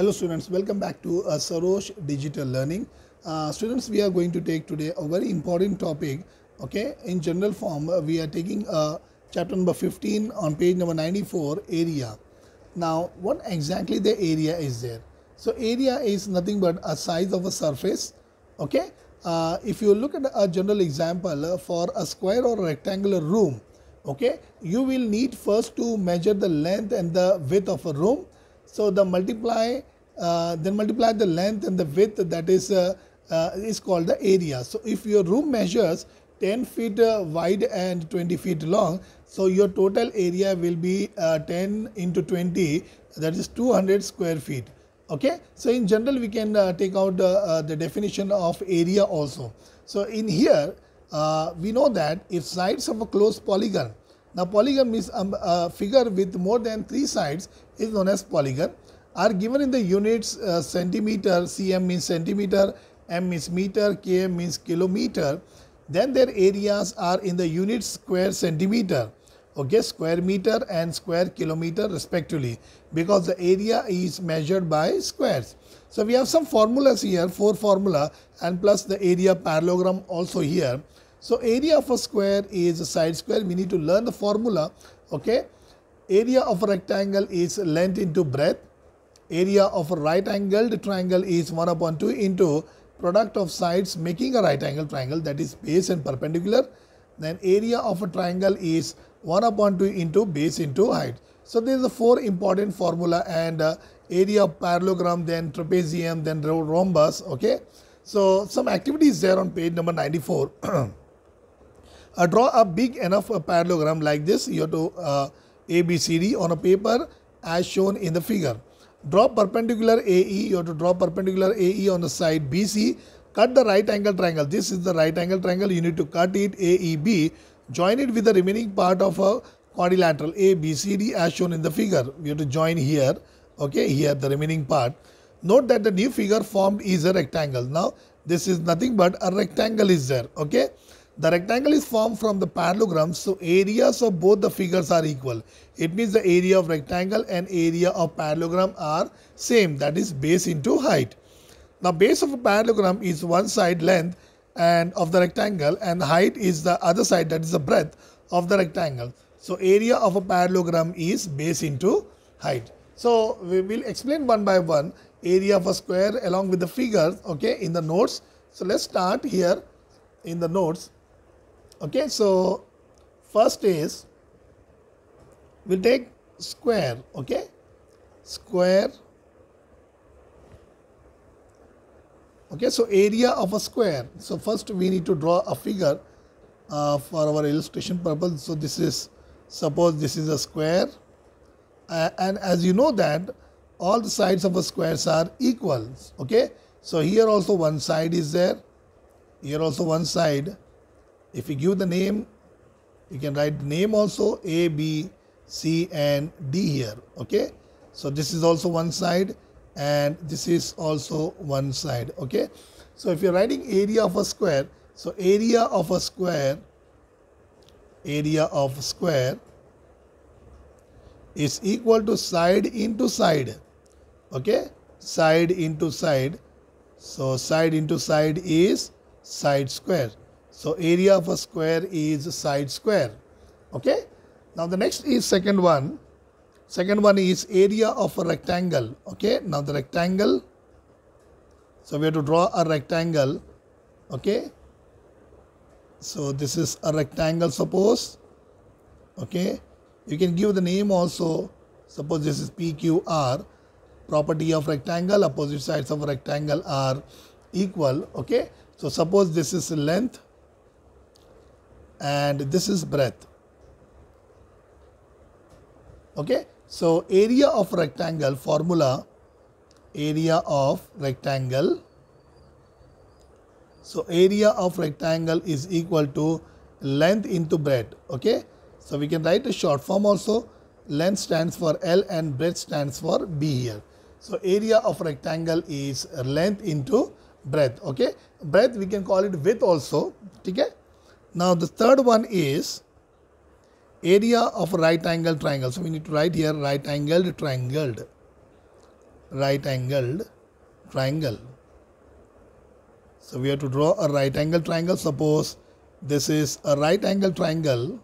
Hello students, welcome back to uh, Sarosh Digital Learning. Uh, students, we are going to take today a very important topic. Okay, in general form, uh, we are taking uh, chapter number 15 on page number 94, area. Now, what exactly the area is there? So, area is nothing but a size of a surface. Okay, uh, if you look at a general example uh, for a square or rectangular room, okay, you will need first to measure the length and the width of a room so the multiply, uh, then multiply the length and the width that is, uh, uh, is called the area. So if your room measures 10 feet uh, wide and 20 feet long, so your total area will be uh, 10 into 20, that is 200 square feet. Okay, so in general, we can uh, take out the definition of area also. So in here, we know that if sides of a closed polygon now polygon means um, a uh, figure with more than three sides is known as polygon are given in the units uh, centimeter, cm means centimeter, m means meter, km means kilometer. Then their areas are in the units square centimeter, okay, square meter and square kilometer respectively because the area is measured by squares. So we have some formulas here, four formula and plus the area parallelogram also here. So area of a square is a side square. We need to learn the formula. Okay. Area of a rectangle is length into breadth. Area of a right angled triangle is 1 upon 2 into product of sides making a right angle triangle that is base and perpendicular. Then area of a triangle is 1 upon 2 into base into height. So there is a four important formula and uh, area of parallelogram, then trapezium, then rhombus. Okay. So some activities there on page number 94. Uh, draw a big enough uh, parallelogram like this. You have to uh, ABCD on a paper as shown in the figure. Draw perpendicular AE. You have to draw perpendicular AE on the side BC. Cut the right angle triangle. This is the right angle triangle. You need to cut it AEB. Join it with the remaining part of a quadrilateral ABCD as shown in the figure. You have to join here. Okay, here the remaining part. Note that the new figure formed is a rectangle. Now, this is nothing but a rectangle is there. Okay. The rectangle is formed from the parallelogram, so areas of both the figures are equal. It means the area of rectangle and area of parallelogram are same, that is base into height. Now base of a parallelogram is one side length and of the rectangle and height is the other side that is the breadth of the rectangle. So area of a parallelogram is base into height. So we will explain one by one area of a square along with the figure okay in the notes. So let's start here in the notes. Okay, so first is we take square, okay, square. Okay, so area of a square. So first we need to draw a figure uh, for our illustration purpose. So this is suppose this is a square, uh, and as you know that all the sides of a squares are equal. Okay, so here also one side is there, here also one side if you give the name, you can write name also A, B, C and D here. Okay. So this is also one side and this is also one side. Okay. So if you're writing area of a square, so area of a square, area of square is equal to side into side. Okay. Side into side. So side into side is side square. So, area of a square is side square. Okay. Now, the next is second one. Second one is area of a rectangle. Okay. Now, the rectangle. So, we have to draw a rectangle. Okay. So, this is a rectangle suppose. Okay. You can give the name also. Suppose this is PQR. Property of rectangle, opposite sides of rectangle are equal. Okay. So, suppose this is length and this is breadth. Okay, so area of rectangle formula area of rectangle. So area of rectangle is equal to length into breadth. Okay, so we can write a short form also. Length stands for L and breadth stands for B here. So area of rectangle is length into breadth. Okay, breadth we can call it width also. Okay. Now the third one is area of right angle triangle. So we need to write here right angled triangled. Right angled triangle. So we have to draw a right angle triangle. Suppose this is a right angle triangle.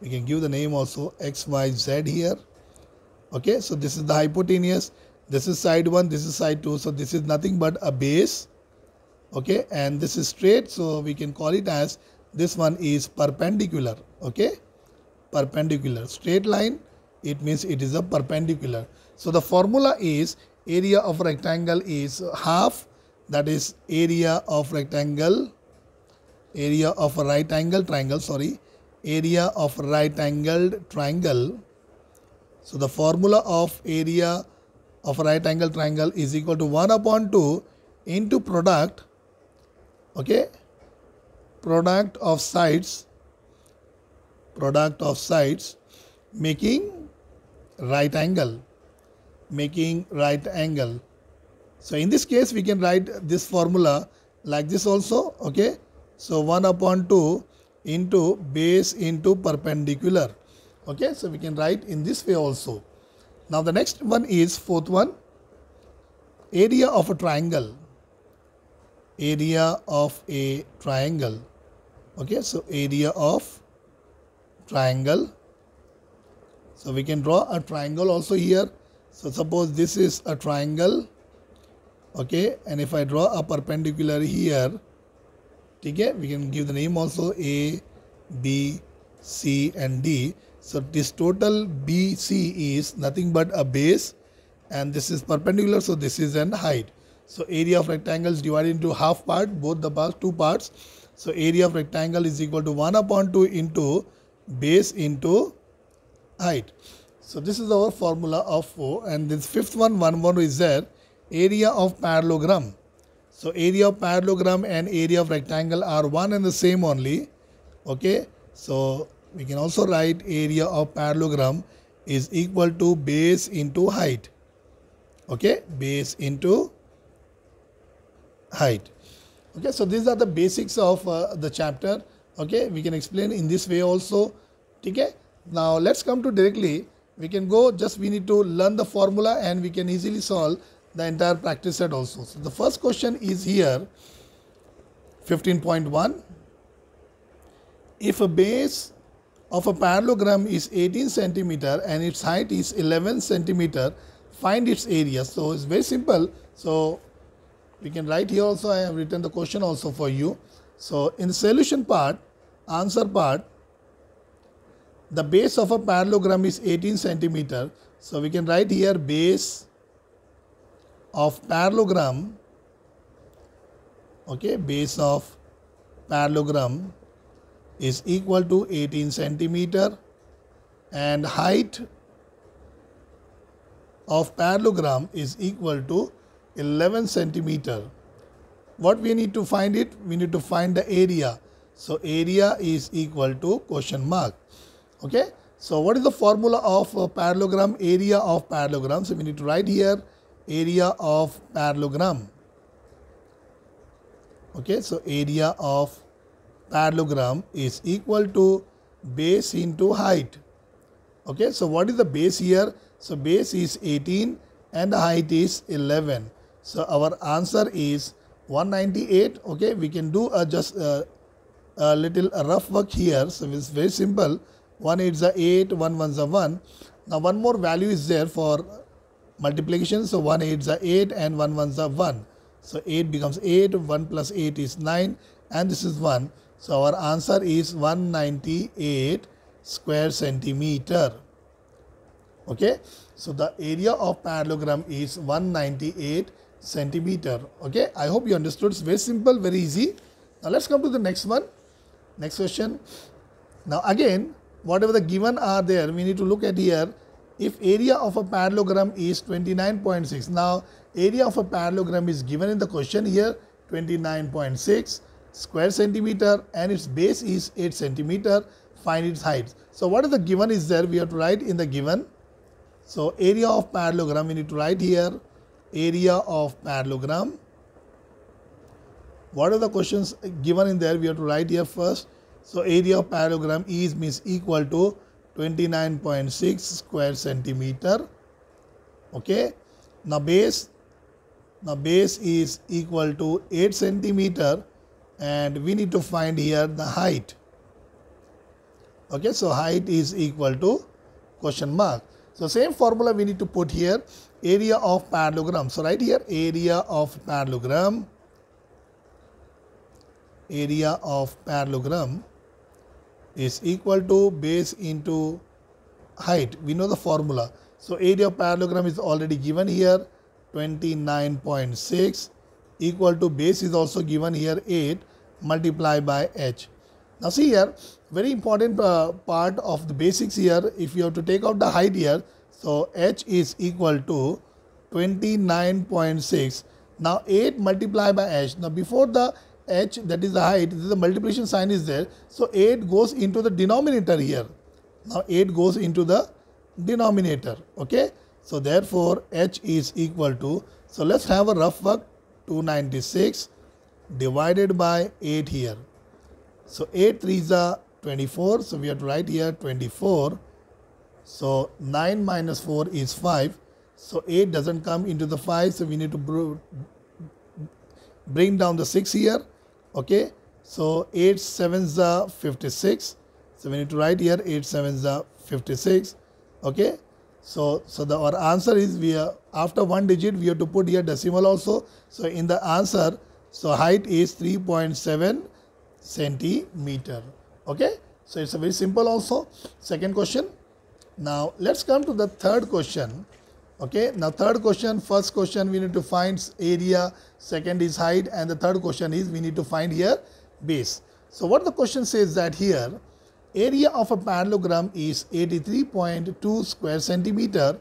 We can give the name also XYZ here. Okay, so this is the hypotenuse. This is side 1, this is side 2. So this is nothing but a base okay and this is straight so we can call it as this one is perpendicular okay perpendicular straight line it means it is a perpendicular so the formula is area of rectangle is half that is area of rectangle area of a right angle triangle sorry area of right angled triangle so the formula of area of right angle triangle is equal to 1 upon 2 into product okay product of sides product of sides making right angle making right angle so in this case we can write this formula like this also okay so 1 upon 2 into base into perpendicular okay so we can write in this way also now the next one is fourth one area of a triangle area of a triangle okay so area of triangle so we can draw a triangle also here so suppose this is a triangle okay and if I draw a perpendicular here okay we can give the name also A B C and D so this total BC is nothing but a base and this is perpendicular so this is an height so area of rectangle is divided into half part, both the parts, two parts. So area of rectangle is equal to 1 upon 2 into base into height. So this is our formula of 4 and this fifth one, one more is there, area of parallelogram. So area of parallelogram and area of rectangle are one and the same only. Okay. So we can also write area of parallelogram is equal to base into height. Okay. Base into height. Okay, so these are the basics of uh, the chapter. Okay, we can explain in this way also. Okay, now let's come to directly. We can go just we need to learn the formula and we can easily solve the entire practice set also. So the first question is here 15.1. If a base of a parallelogram is 18 centimeter and its height is 11 centimeter, find its area. So it's very simple. So we can write here also I have written the question also for you. So in solution part, answer part, the base of a parallelogram is 18 centimeter. So we can write here base of parallelogram, okay, base of parallelogram is equal to 18 centimeter and height of parallelogram is equal to 11 centimeter. What we need to find it? We need to find the area. So area is equal to question mark. Okay. So what is the formula of parallelogram? Area of parallelogram. So we need to write here area of parallelogram. Okay. So area of parallelogram is equal to base into height. Okay. So what is the base here? So base is 18 and the height is 11. So our answer is 198. Okay, we can do a just a, uh, a little a rough work here. So it's very simple. One is a eight, one a one. Now one more value is there for multiplication. So one eight is a eight and one is a one. So 8 becomes 8, 1 plus 8 is 9 and this is 1. So our answer is 198 square centimeter. Okay. So the area of parallelogram is 198 centimeter okay i hope you understood it's very simple very easy now let's come to the next one next question now again whatever the given are there we need to look at here if area of a parallelogram is 29.6 now area of a parallelogram is given in the question here 29.6 square centimeter and its base is 8 centimeter find its height so what is the given is there we have to write in the given so area of parallelogram we need to write here area of parallelogram. What are the questions given in there? We have to write here first. So area of parallelogram is means equal to 29.6 square centimeter. Okay. Now base, now base is equal to 8 centimeter and we need to find here the height. Okay. So height is equal to question mark. So same formula we need to put here area of parallelogram. So, right here area of parallelogram, area of parallelogram is equal to base into height. We know the formula. So, area of parallelogram is already given here 29.6 equal to base is also given here 8 multiplied by h. Now see here very important uh, part of the basics here if you have to take out the height here so H is equal to 29.6. Now 8 multiplied by H. Now before the H that is the height, the multiplication sign is there. So 8 goes into the denominator here. Now 8 goes into the denominator. Okay. So therefore H is equal to, so let's have a rough work 296 divided by 8 here. So 8 3 is 24. So we have to write here 24 so 9 minus 4 is 5. So 8 doesn't come into the 5. So we need to bring down the 6 here. Okay. So 8 sevens are 56. So we need to write here 8 sevens are 56. Okay. So, so the our answer is we are after one digit we have to put here decimal also. So in the answer, so height is 3.7 centimeter. Okay. So it's a very simple also. Second question. Now, let us come to the third question. Okay. Now, third question, first question we need to find area, second is height and the third question is we need to find here base. So, what the question says that here area of a parallelogram is 83.2 square centimeter.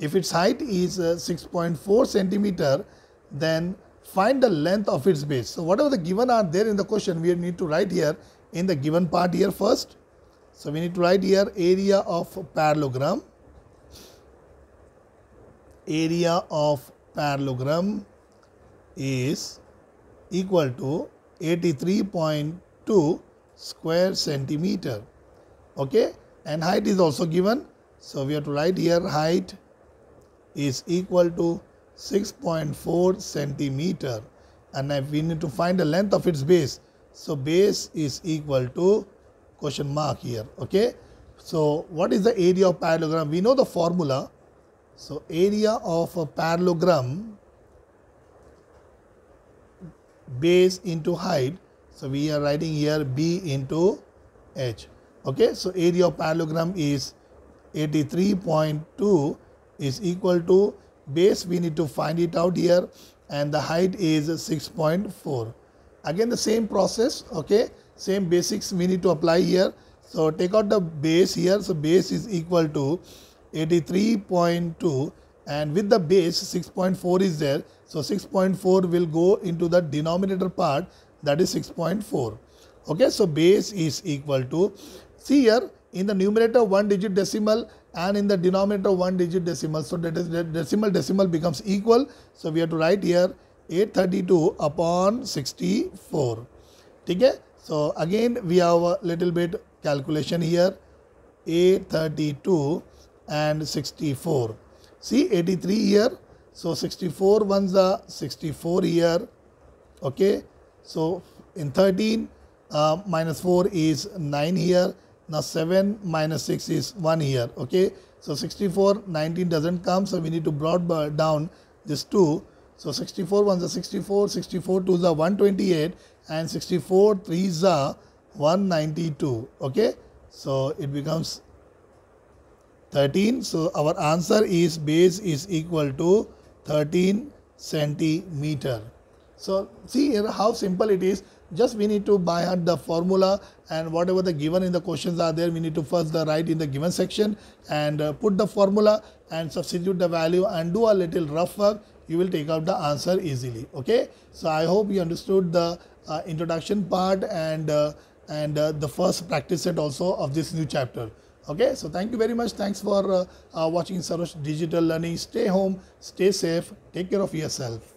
If its height is uh, 6.4 centimeter, then find the length of its base. So, whatever the given are there in the question, we need to write here in the given part here first so, we need to write here area of parallelogram, area of parallelogram is equal to 83.2 square centimeter okay and height is also given so we have to write here height is equal to 6.4 centimeter and we need to find the length of its base so base is equal to question mark here okay so what is the area of parallelogram we know the formula so area of a parallelogram base into height so we are writing here b into h okay so area of parallelogram is 83.2 is equal to base we need to find it out here and the height is 6.4 again the same process okay same basics we need to apply here. So take out the base here. So base is equal to 83.2 and with the base 6.4 is there. So 6.4 will go into the denominator part that is 6.4. Okay, so base is equal to, see here in the numerator one digit decimal and in the denominator one digit decimal. So that is decimal decimal becomes equal. So we have to write here 832 upon 64. Okay. So again we have a little bit calculation here A32 and 64. See 83 here. So 64 ones are 64 here. Okay. So in 13 uh, minus 4 is 9 here. Now 7 minus 6 is 1 here. Okay. So 64 19 doesn't come. So we need to brought down this 2. So 64 ones are 64, 64 twos are 128 and 64 threes are 192 okay so it becomes 13 so our answer is base is equal to 13 centimeter so see here how simple it is just we need to buy out the formula and whatever the given in the questions are there we need to first the write in the given section and uh, put the formula and substitute the value and do a little rough work you will take out the answer easily okay so i hope you understood the uh, introduction part and uh, and uh, the first practice set also of this new chapter. Okay, so thank you very much. Thanks for watching Sarosh Digital Learning. Stay home, stay safe, take care of yourself.